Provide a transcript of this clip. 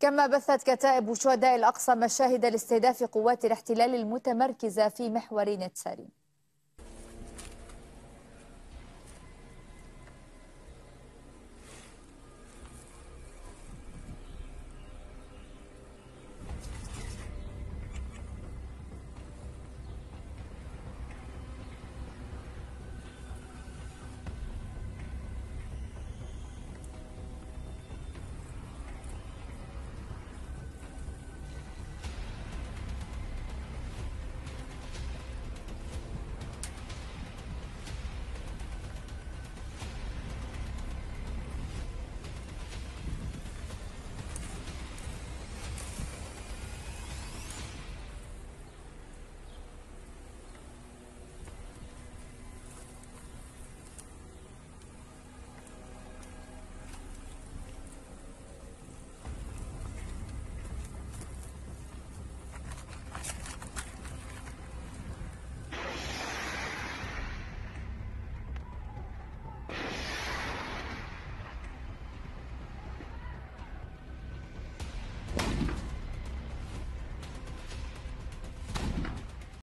كما بثت كتائب شهداء الأقصى مشاهد لاستهداف قوات الاحتلال المتمركزة في محور نتسارين